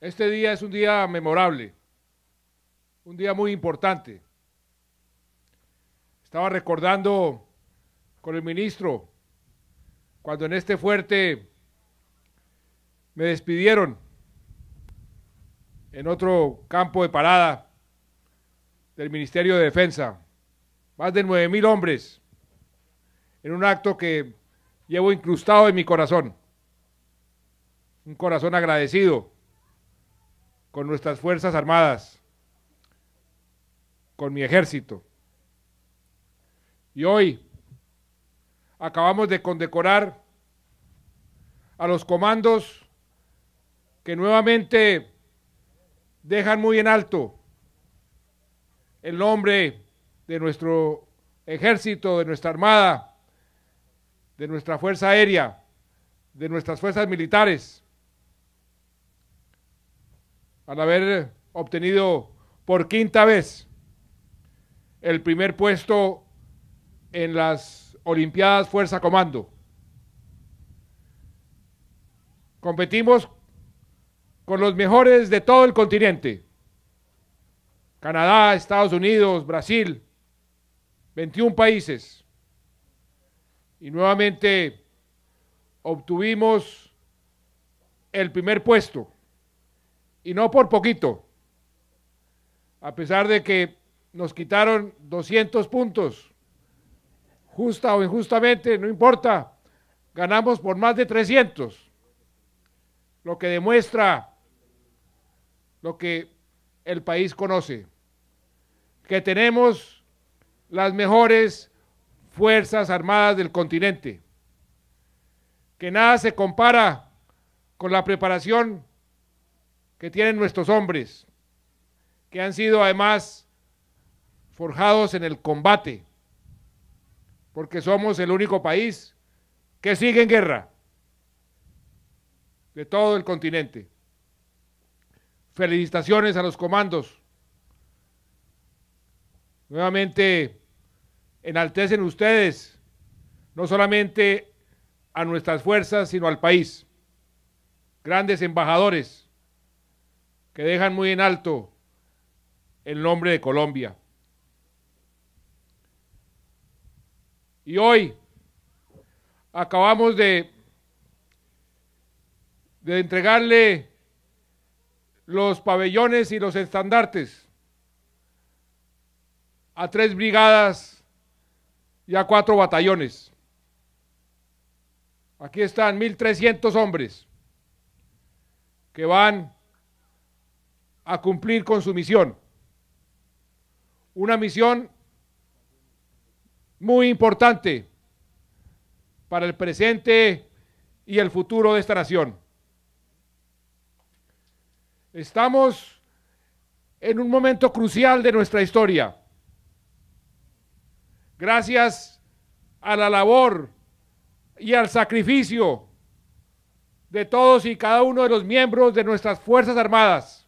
Este día es un día memorable, un día muy importante. Estaba recordando con el ministro cuando en este fuerte me despidieron en otro campo de parada del Ministerio de Defensa. Más de nueve mil hombres en un acto que llevo incrustado en mi corazón. Un corazón agradecido con nuestras Fuerzas Armadas, con mi ejército. Y hoy acabamos de condecorar a los comandos que nuevamente dejan muy en alto el nombre de nuestro ejército, de nuestra armada, de nuestra Fuerza Aérea, de nuestras fuerzas militares, al haber obtenido por quinta vez el primer puesto en las Olimpiadas Fuerza Comando. Competimos con los mejores de todo el continente. Canadá, Estados Unidos, Brasil, 21 países y nuevamente obtuvimos el primer puesto y no por poquito, a pesar de que nos quitaron 200 puntos, justa o injustamente, no importa, ganamos por más de 300, lo que demuestra lo que el país conoce, que tenemos las mejores Fuerzas Armadas del continente, que nada se compara con la preparación que tienen nuestros hombres, que han sido además forjados en el combate, porque somos el único país que sigue en guerra de todo el continente. Felicitaciones a los comandos. Nuevamente enaltecen ustedes no solamente a nuestras fuerzas, sino al país. Grandes embajadores que dejan muy en alto el nombre de Colombia. Y hoy acabamos de, de entregarle los pabellones y los estandartes a tres brigadas ya cuatro batallones. Aquí están 1.300 hombres que van a cumplir con su misión. Una misión muy importante para el presente y el futuro de esta nación. Estamos en un momento crucial de nuestra historia gracias a la labor y al sacrificio de todos y cada uno de los miembros de nuestras Fuerzas Armadas.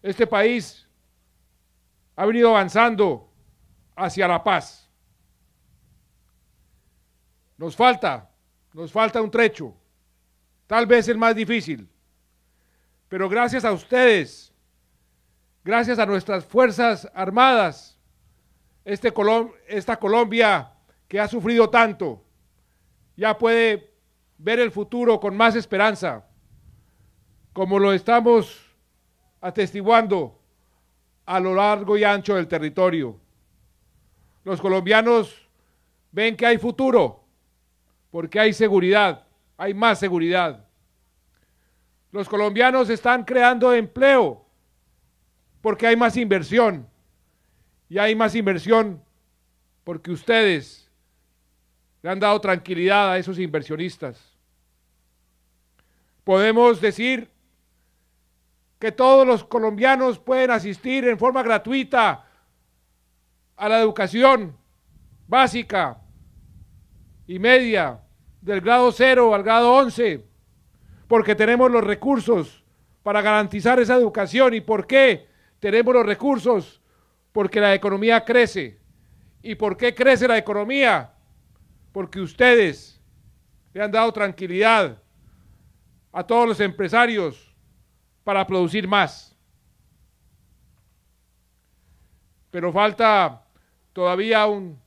Este país ha venido avanzando hacia la paz. Nos falta, nos falta un trecho, tal vez el más difícil, pero gracias a ustedes, gracias a nuestras Fuerzas Armadas, este esta Colombia que ha sufrido tanto, ya puede ver el futuro con más esperanza, como lo estamos atestiguando a lo largo y ancho del territorio. Los colombianos ven que hay futuro, porque hay seguridad, hay más seguridad. Los colombianos están creando empleo, porque hay más inversión y hay más inversión porque ustedes le han dado tranquilidad a esos inversionistas. Podemos decir que todos los colombianos pueden asistir en forma gratuita a la educación básica y media, del grado 0 al grado 11, porque tenemos los recursos para garantizar esa educación. ¿Y por qué tenemos los recursos? Porque la economía crece. ¿Y por qué crece la economía? Porque ustedes le han dado tranquilidad a todos los empresarios para producir más. Pero falta todavía un,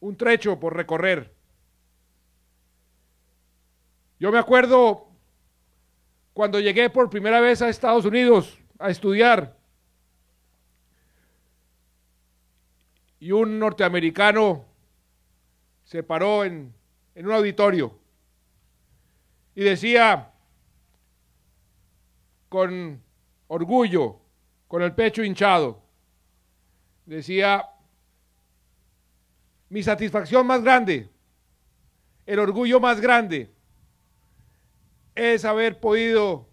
un trecho por recorrer. Yo me acuerdo cuando llegué por primera vez a Estados Unidos a estudiar, y un norteamericano se paró en, un auditorio y decía con orgullo, con el pecho hinchado, decía, mi satisfacción más grande, el orgullo más grande, es haber podido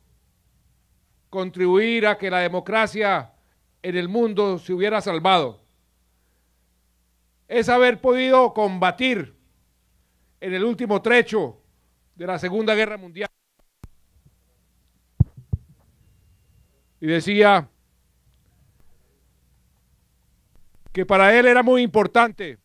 contribuir a que la democracia en el mundo se hubiera salvado es haber podido combatir en el último trecho de la Segunda Guerra Mundial. Y decía que para él era muy importante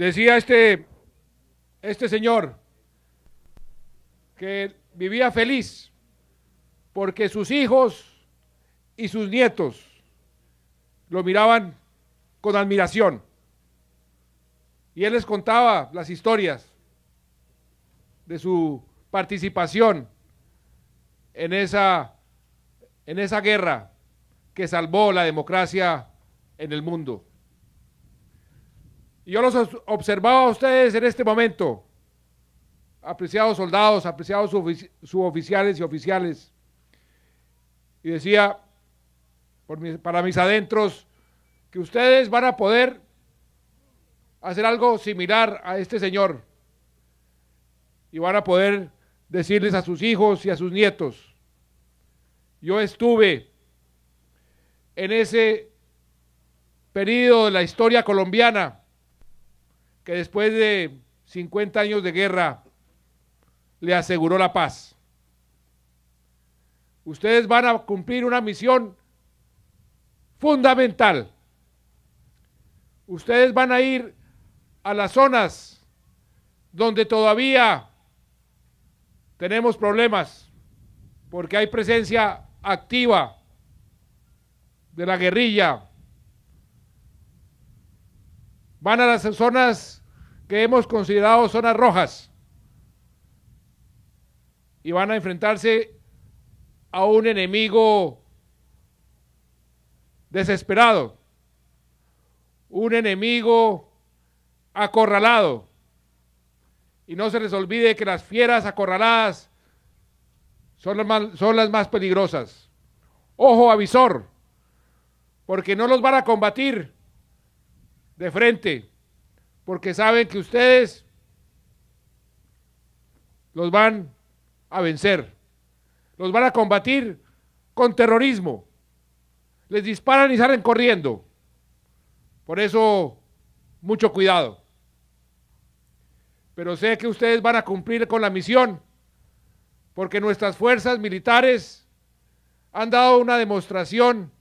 Decía este, este señor que vivía feliz porque sus hijos y sus nietos lo miraban con admiración. Y él les contaba las historias de su participación en esa, en esa guerra que salvó la democracia en el mundo yo los observaba a ustedes en este momento, apreciados soldados, apreciados suboficiales y oficiales. Y decía, por para mis adentros, que ustedes van a poder hacer algo similar a este señor. Y van a poder decirles a sus hijos y a sus nietos. Yo estuve en ese periodo de la historia colombiana que después de 50 años de guerra le aseguró la paz. Ustedes van a cumplir una misión fundamental. Ustedes van a ir a las zonas donde todavía tenemos problemas, porque hay presencia activa de la guerrilla. Van a las zonas que hemos considerado zonas rojas y van a enfrentarse a un enemigo desesperado, un enemigo acorralado. Y no se les olvide que las fieras acorraladas son las más, son las más peligrosas. Ojo avisor, porque no los van a combatir de frente, porque saben que ustedes los van a vencer, los van a combatir con terrorismo, les disparan y salen corriendo. Por eso, mucho cuidado. Pero sé que ustedes van a cumplir con la misión, porque nuestras fuerzas militares han dado una demostración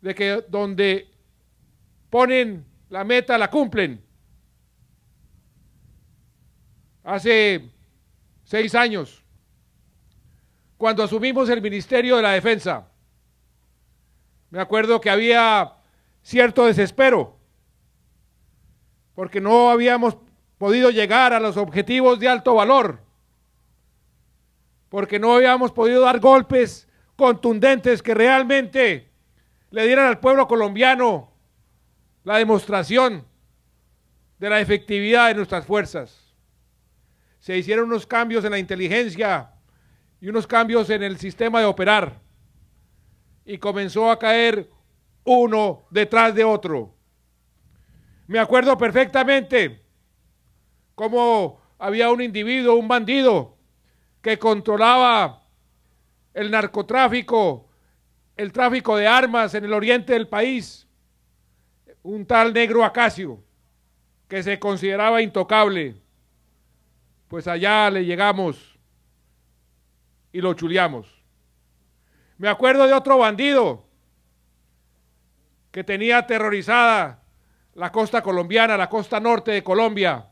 de que donde ponen la meta la cumplen hace seis años, cuando asumimos el Ministerio de la Defensa. Me acuerdo que había cierto desespero, porque no habíamos podido llegar a los objetivos de alto valor, porque no habíamos podido dar golpes contundentes que realmente le dieran al pueblo colombiano la demostración de la efectividad de nuestras fuerzas se hicieron unos cambios en la inteligencia y unos cambios en el sistema de operar. Y comenzó a caer uno detrás de otro. Me acuerdo perfectamente cómo había un individuo, un bandido, que controlaba el narcotráfico, el tráfico de armas en el oriente del país, un tal negro Acacio, que se consideraba intocable pues allá le llegamos y lo chuleamos. Me acuerdo de otro bandido que tenía aterrorizada la costa colombiana, la costa norte de Colombia,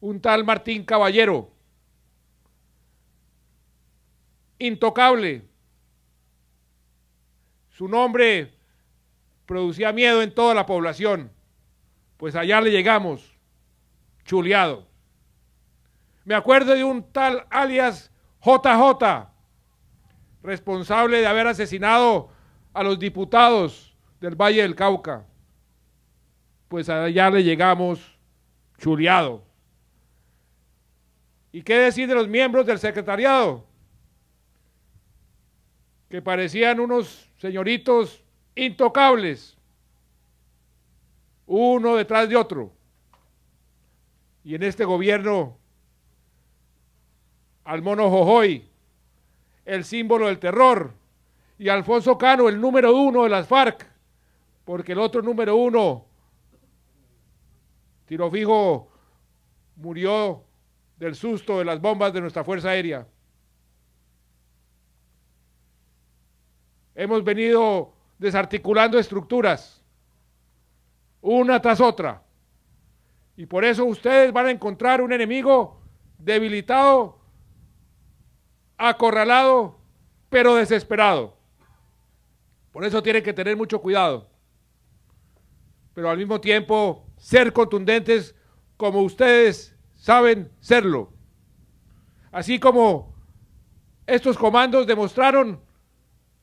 un tal Martín Caballero, intocable. Su nombre producía miedo en toda la población, pues allá le llegamos, chuleado. Me acuerdo de un tal alias JJ, responsable de haber asesinado a los diputados del Valle del Cauca. Pues allá le llegamos chuleado. ¿Y qué decir de los miembros del secretariado? Que parecían unos señoritos intocables, uno detrás de otro. Y en este gobierno al mono Jojoy, el símbolo del terror, y Alfonso Cano, el número uno de las FARC, porque el otro número uno, tirofijo, murió del susto de las bombas de nuestra Fuerza Aérea. Hemos venido desarticulando estructuras, una tras otra. Y por eso ustedes van a encontrar un enemigo debilitado acorralado, pero desesperado. Por eso tienen que tener mucho cuidado. Pero al mismo tiempo ser contundentes como ustedes saben serlo. Así como estos comandos demostraron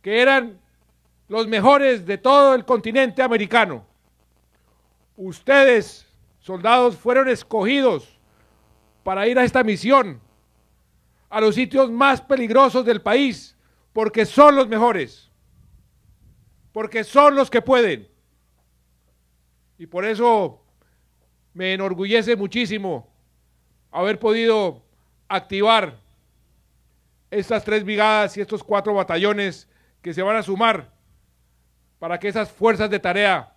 que eran los mejores de todo el continente americano. Ustedes, soldados, fueron escogidos para ir a esta misión a los sitios más peligrosos del país, porque son los mejores, porque son los que pueden. Y por eso me enorgullece muchísimo haber podido activar estas tres brigadas y estos cuatro batallones que se van a sumar para que esas fuerzas de tarea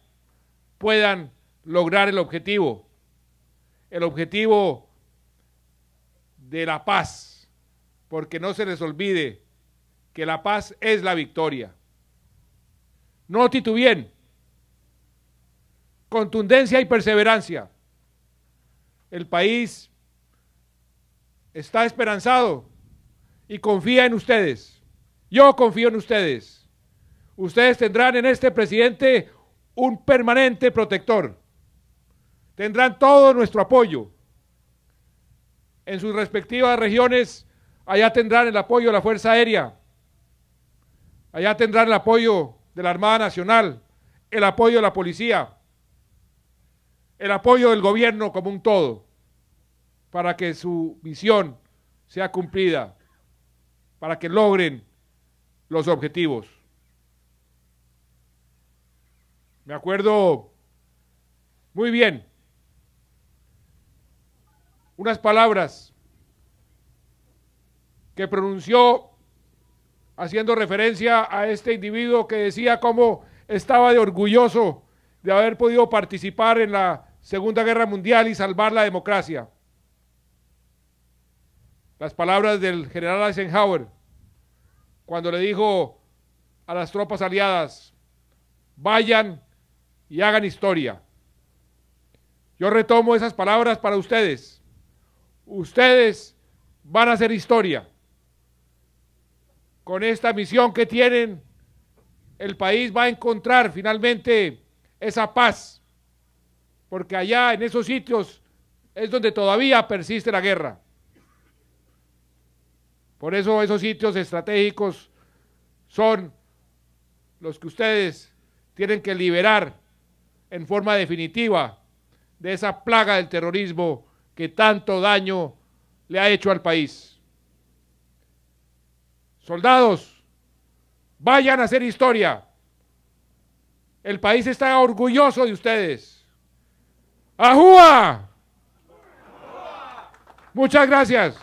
puedan lograr el objetivo, el objetivo de la paz porque no se les olvide que la paz es la victoria. No titubien, Contundencia y perseverancia. El país está esperanzado y confía en ustedes. Yo confío en ustedes. Ustedes tendrán en este presidente un permanente protector. Tendrán todo nuestro apoyo. En sus respectivas regiones Allá tendrán el apoyo de la Fuerza Aérea. Allá tendrán el apoyo de la Armada Nacional, el apoyo de la policía, el apoyo del gobierno como un todo, para que su misión sea cumplida, para que logren los objetivos. Me acuerdo muy bien unas palabras que pronunció haciendo referencia a este individuo que decía cómo estaba de orgulloso de haber podido participar en la Segunda Guerra Mundial y salvar la democracia. Las palabras del general Eisenhower cuando le dijo a las tropas aliadas, vayan y hagan historia. Yo retomo esas palabras para ustedes. Ustedes van a hacer historia con esta misión que tienen, el país va a encontrar finalmente esa paz, porque allá en esos sitios es donde todavía persiste la guerra. Por eso esos sitios estratégicos son los que ustedes tienen que liberar en forma definitiva de esa plaga del terrorismo que tanto daño le ha hecho al país. Soldados, vayan a hacer historia. El país está orgulloso de ustedes. ¡Ajúa! Muchas gracias.